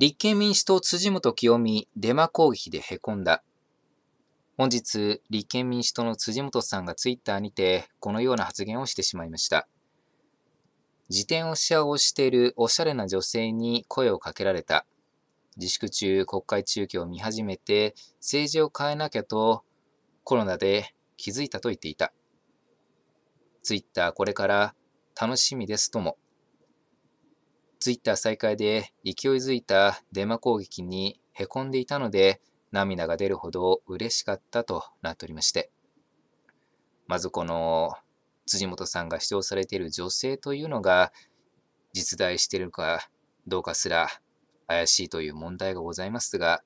立憲民主党辻元清美デマ攻撃でへこんだ。本日、立憲民主党の辻元さんがツイッターにて、このような発言をしてしまいました。自転車をしているおしゃれな女性に声をかけられた。自粛中、国会中継を見始めて、政治を変えなきゃと、コロナで気づいたと言っていた。ツイッターこれから楽しみですとも。ツイッター再開で勢いづいたデマ攻撃にへこんでいたので、涙が出るほど嬉しかったとなっておりまして。まずこの辻元さんが主張されている女性というのが実在しているかどうかすら怪しいという問題がございますが、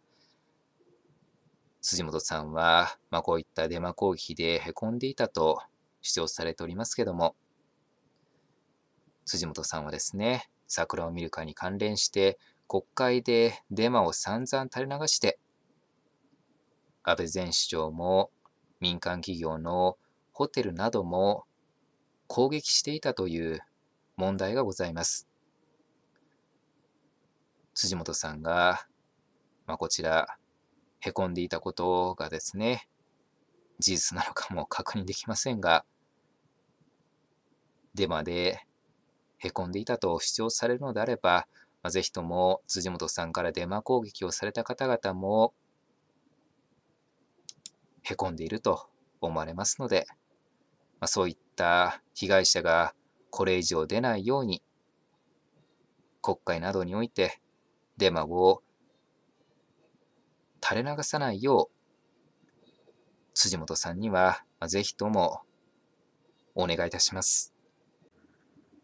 辻元さんは、まあ、こういったデマ攻撃でへこんでいたと主張されておりますけども、辻元さんはですね、桜を見る会に関連して、国会でデマを散々垂れ流して、安倍前首相も民間企業のホテルなども攻撃していたという問題がございます。辻元さんが、まあ、こちら、へこんでいたことがですね、事実なのかも確認できませんが、デマでへこんでいたと主張されるのであれば、ぜひとも辻元さんからデマ攻撃をされた方々もへこんでいると思われますので、まそういった被害者がこれ以上出ないように国会などにおいてデマを垂れ流さないよう辻元さんにはぜひともお願いいたします。